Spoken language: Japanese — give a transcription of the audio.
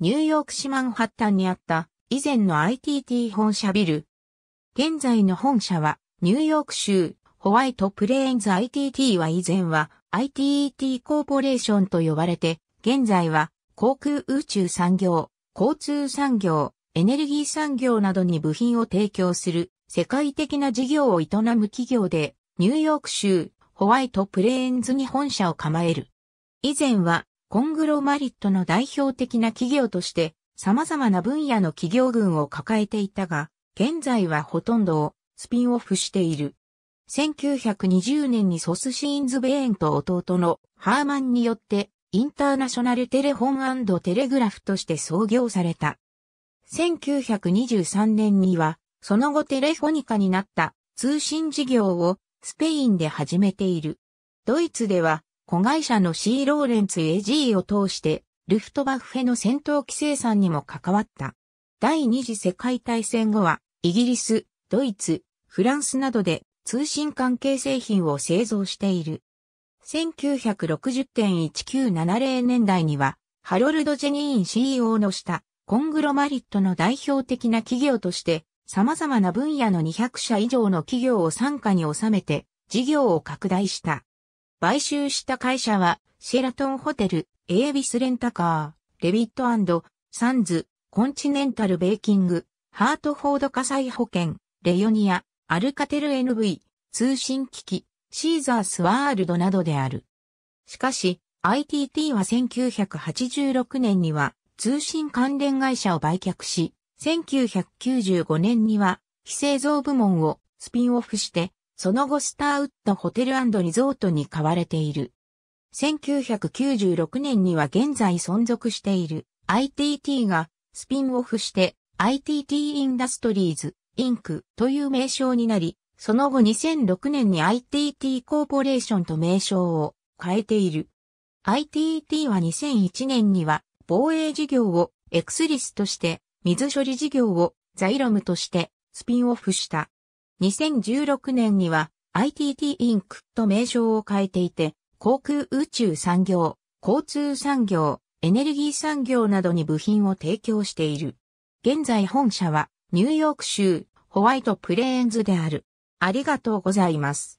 ニューヨーク市マンハッタンにあった以前の ITT 本社ビル。現在の本社はニューヨーク州ホワイトプレーンズ ITT は以前は ITT コーポレーションと呼ばれて、現在は航空宇宙産業、交通産業、エネルギー産業などに部品を提供する世界的な事業を営む企業で、ニューヨーク州ホワイトプレーンズに本社を構える。以前はコングロマリットの代表的な企業として様々な分野の企業群を抱えていたが、現在はほとんどをスピンオフしている。1920年にソスシーンズ・ベーンと弟のハーマンによってインターナショナルテレフォンテレグラフとして創業された。1923年にはその後テレフォニカになった通信事業をスペインで始めている。ドイツでは子会社のシー・ローレンツ・ AG を通して、ルフトバッフェの戦闘機生産にも関わった。第二次世界大戦後は、イギリス、ドイツ、フランスなどで通信関係製品を製造している。1960.1970年代には、ハロルド・ジェニーン CEO の下、コングロマリットの代表的な企業として、様々な分野の200社以上の企業を参加に収めて、事業を拡大した。買収した会社は、シェラトンホテル、エイビスレンタカー、レビットサンズ、コンチネンタルベーキング、ハートフォード火災保険、レヨニア、アルカテル NV、通信機器、シーザースワールドなどである。しかし、ITT は1986年には通信関連会社を売却し、1995年には非製造部門をスピンオフしてその後スターウッドホテルリゾートに買われている。1996年には現在存続している ITT がスピンオフして ITT インダストリーズインクという名称になり、その後2006年に ITT コーポレーションと名称を変えている。ITT は2001年には防衛事業をエクスリスとして、水処理事業をザイロムとしてスピンオフした。2016年には ITT インクと名称を変えていて、航空宇宙産業、交通産業、エネルギー産業などに部品を提供している。現在本社はニューヨーク州ホワイトプレーンズである。ありがとうございます。